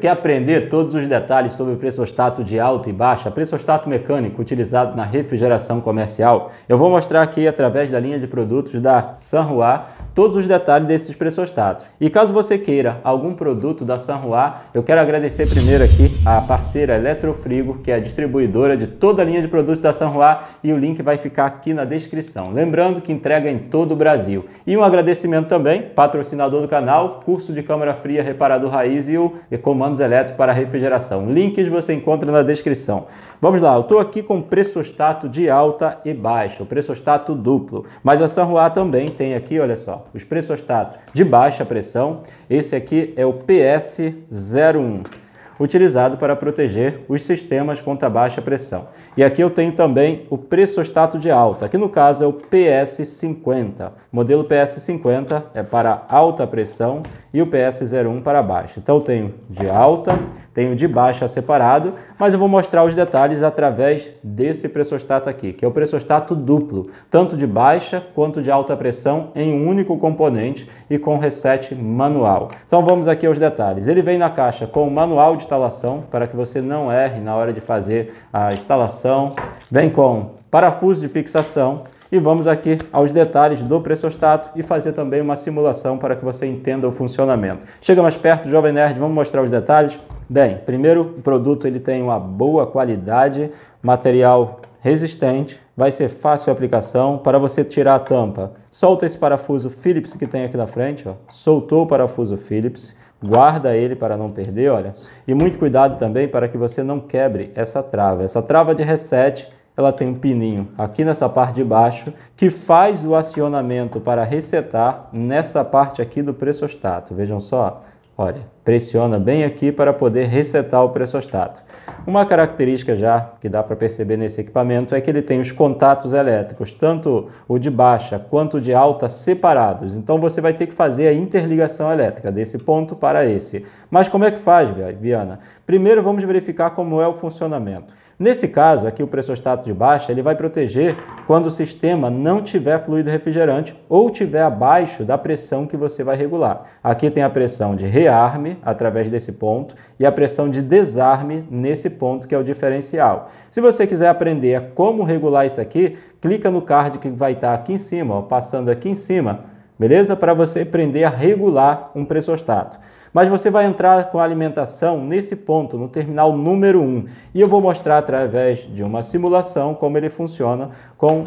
Quer aprender todos os detalhes sobre o pressostato de alta e baixa, pressostato mecânico utilizado na refrigeração comercial? Eu vou mostrar aqui através da linha de produtos da Sanhua todos os detalhes desses pressostatos. E caso você queira algum produto da Sanhua, eu quero agradecer primeiro aqui a parceira Eletrofrigo, que é a distribuidora de toda a linha de produtos da Sanhua e o link vai ficar aqui na descrição. Lembrando que entrega em todo o Brasil. E um agradecimento também, patrocinador do canal, curso de câmara fria, reparador raiz e o comando comandos elétricos para refrigeração. Links você encontra na descrição. Vamos lá, eu estou aqui com pressostato de alta e baixa, o pressostato duplo. Mas a Sanhua também tem aqui, olha só, os pressostatos de baixa pressão. Esse aqui é o PS01 utilizado para proteger os sistemas contra baixa pressão. E aqui eu tenho também o pressostato de alta, aqui no caso é o PS50. O modelo PS50 é para alta pressão e o PS01 para baixa. Então eu tenho de alta, tenho de baixa separado, mas eu vou mostrar os detalhes através desse pressostato aqui, que é o pressostato duplo, tanto de baixa quanto de alta pressão em um único componente e com reset manual. Então vamos aqui aos detalhes. Ele vem na caixa com o manual de instalação para que você não erre na hora de fazer a instalação. Vem com parafuso de fixação, e vamos aqui aos detalhes do pressostato e fazer também uma simulação para que você entenda o funcionamento. Chega mais perto, Jovem Nerd, vamos mostrar os detalhes. Bem, primeiro o produto ele tem uma boa qualidade, material resistente, vai ser fácil a aplicação. Para você tirar a tampa, solta esse parafuso Phillips que tem aqui na frente, ó. soltou o parafuso Phillips, guarda ele para não perder, olha. E muito cuidado também para que você não quebre essa trava. Essa trava de reset, ela tem um pininho aqui nessa parte de baixo que faz o acionamento para resetar nessa parte aqui do pressostato. Vejam só, Olha, pressiona bem aqui para poder resetar o pressostato. Uma característica já que dá para perceber nesse equipamento é que ele tem os contatos elétricos, tanto o de baixa quanto o de alta, separados. Então você vai ter que fazer a interligação elétrica desse ponto para esse. Mas como é que faz, Viana? Primeiro vamos verificar como é o funcionamento. Nesse caso, aqui o pressostato de baixa, ele vai proteger quando o sistema não tiver fluido refrigerante ou tiver abaixo da pressão que você vai regular. Aqui tem a pressão de rearme através desse ponto e a pressão de desarme nesse ponto que é o diferencial. Se você quiser aprender a como regular isso aqui, clica no card que vai estar aqui em cima, ó, passando aqui em cima, beleza? Para você aprender a regular um pressostato. Mas você vai entrar com a alimentação nesse ponto, no terminal número 1. E eu vou mostrar através de uma simulação como ele funciona com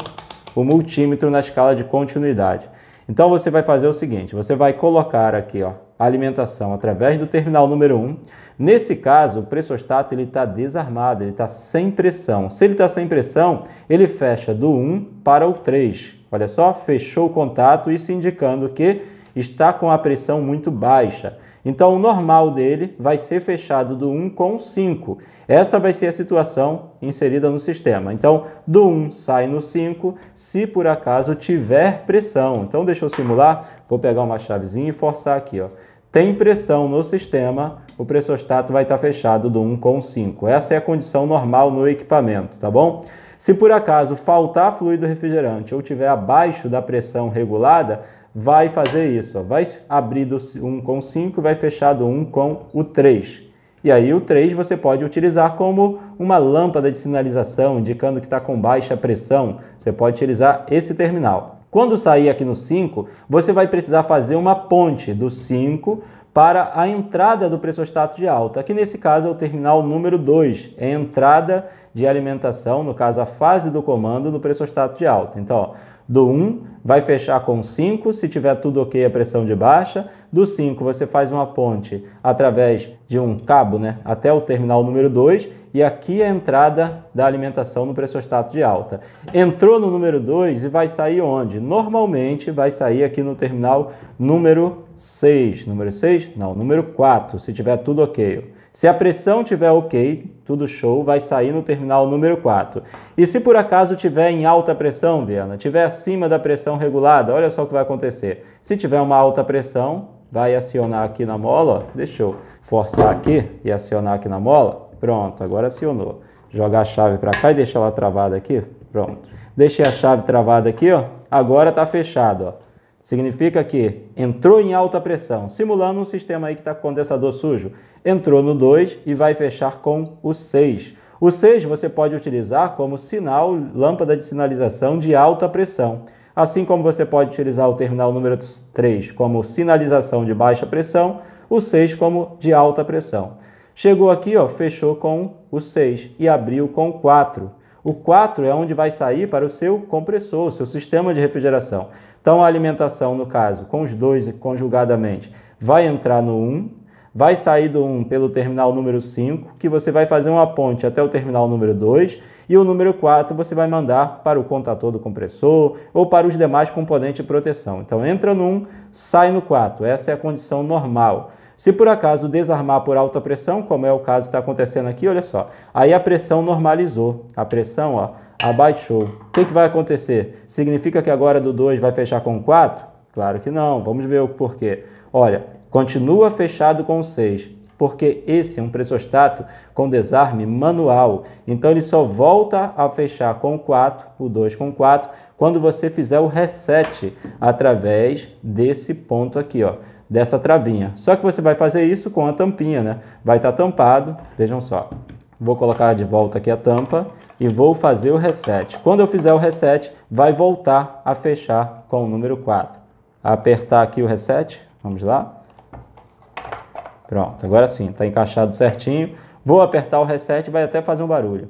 o multímetro na escala de continuidade. Então você vai fazer o seguinte, você vai colocar aqui ó, a alimentação através do terminal número 1. Nesse caso, o pressostato está desarmado, ele está sem pressão. Se ele está sem pressão, ele fecha do 1 para o 3. Olha só, fechou o contato, isso indicando que está com a pressão muito baixa. Então o normal dele vai ser fechado do 1 com 5. Essa vai ser a situação inserida no sistema. Então do 1 sai no 5 se por acaso tiver pressão. Então deixa eu simular, vou pegar uma chavezinha e forçar aqui. Ó. Tem pressão no sistema, o pressostato vai estar fechado do 1 com 5. Essa é a condição normal no equipamento, tá bom? Se por acaso faltar fluido refrigerante ou tiver abaixo da pressão regulada, vai fazer isso. Ó. Vai abrir do 1 com 5 vai fechar do 1 com o 3. E aí o 3 você pode utilizar como uma lâmpada de sinalização, indicando que está com baixa pressão. Você pode utilizar esse terminal. Quando sair aqui no 5, você vai precisar fazer uma ponte do 5 para a entrada do pressostato de alta. Aqui nesse caso é o terminal número 2, é a entrada de alimentação, no caso a fase do comando no pressostato de alta. Então, ó, do 1 um, vai fechar com 5, se tiver tudo ok a pressão de baixa. Do 5 você faz uma ponte através de um cabo né, até o terminal número 2 e aqui é a entrada da alimentação no pressostato de alta. Entrou no número 2 e vai sair onde? Normalmente vai sair aqui no terminal número 6. Número 6? Não, número 4, se tiver tudo ok. Se a pressão tiver ok, tudo show, vai sair no terminal número 4. E se por acaso tiver em alta pressão, Viana, tiver acima da pressão regulada, olha só o que vai acontecer. Se tiver uma alta pressão, vai acionar aqui na mola, ó. deixa eu forçar aqui e acionar aqui na mola. Pronto, agora acionou. Jogar a chave para cá e deixar ela travada aqui. Pronto. Deixei a chave travada aqui, ó. Agora tá fechado, ó. Significa que entrou em alta pressão, simulando um sistema aí que está com condensador sujo. Entrou no 2 e vai fechar com o 6. O 6 você pode utilizar como sinal, lâmpada de sinalização de alta pressão. Assim como você pode utilizar o terminal número 3 como sinalização de baixa pressão, o 6 como de alta pressão. Chegou aqui, ó, fechou com o 6 e abriu com 4. O 4 é onde vai sair para o seu compressor, o seu sistema de refrigeração. Então a alimentação, no caso, com os dois conjugadamente, vai entrar no 1, vai sair do 1 pelo terminal número 5, que você vai fazer uma ponte até o terminal número 2, e o número 4 você vai mandar para o contator do compressor ou para os demais componentes de proteção. Então entra no 1, sai no 4. Essa é a condição normal. Se por acaso desarmar por alta pressão, como é o caso que está acontecendo aqui, olha só, aí a pressão normalizou, a pressão ó, abaixou. O que, que vai acontecer? Significa que agora do 2 vai fechar com 4? Claro que não, vamos ver o porquê. Olha, continua fechado com 6, porque esse é um pressostato com desarme manual. Então ele só volta a fechar com o 4, o 2 com 4, quando você fizer o reset através desse ponto aqui, ó, dessa travinha. Só que você vai fazer isso com a tampinha, né? Vai estar tá tampado, vejam só. Vou colocar de volta aqui a tampa e vou fazer o reset. Quando eu fizer o reset, vai voltar a fechar com o número 4. Apertar aqui o reset, vamos lá. Pronto, agora sim, está encaixado certinho. Vou apertar o reset, vai até fazer um barulho.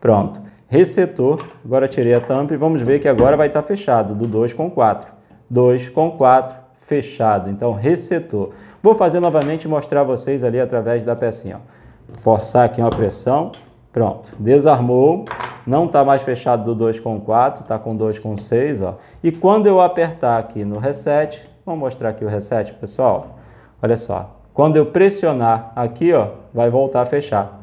Pronto, resetou. Agora tirei a tampa e vamos ver que agora vai estar tá fechado, do 2 com 4. 2 com 4, fechado. Então, resetou. Vou fazer novamente e mostrar a vocês ali através da pecinha. Ó. Forçar aqui uma pressão. Pronto, desarmou. Não está mais fechado do 2 com 4, está com 2 com 6. Ó. E quando eu apertar aqui no reset, vamos mostrar aqui o reset, pessoal. Olha só, quando eu pressionar aqui, ó, vai voltar a fechar.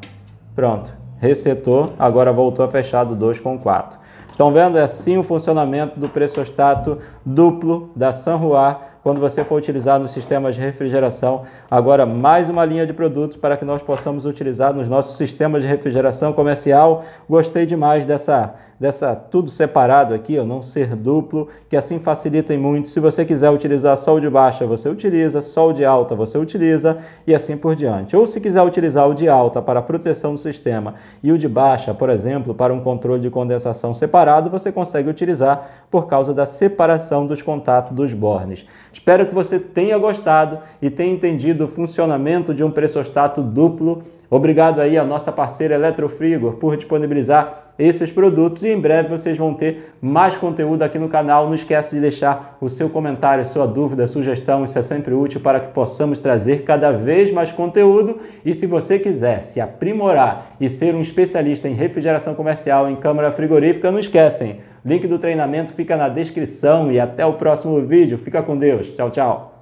Pronto, resetou, agora voltou a fechar do 2 com 4. Estão vendo? É assim o funcionamento do pressostato duplo da Sanhua quando você for utilizar nos sistemas de refrigeração. Agora, mais uma linha de produtos para que nós possamos utilizar nos nossos sistemas de refrigeração comercial. Gostei demais dessa dessa tudo separado aqui, ó, não ser duplo, que assim facilita muito. Se você quiser utilizar sol de baixa, você utiliza, sol de alta, você utiliza e assim por diante. Ou se quiser utilizar o de alta para proteção do sistema e o de baixa, por exemplo, para um controle de condensação separado, você consegue utilizar por causa da separação dos contatos dos bornes. Espero que você tenha gostado e tenha entendido o funcionamento de um pressostato duplo Obrigado aí à nossa parceira Eletrofrigor por disponibilizar esses produtos e em breve vocês vão ter mais conteúdo aqui no canal. Não esquece de deixar o seu comentário, sua dúvida, sugestão, isso é sempre útil para que possamos trazer cada vez mais conteúdo. E se você quiser se aprimorar e ser um especialista em refrigeração comercial em câmara frigorífica, não esquecem, link do treinamento fica na descrição e até o próximo vídeo. Fica com Deus. Tchau, tchau.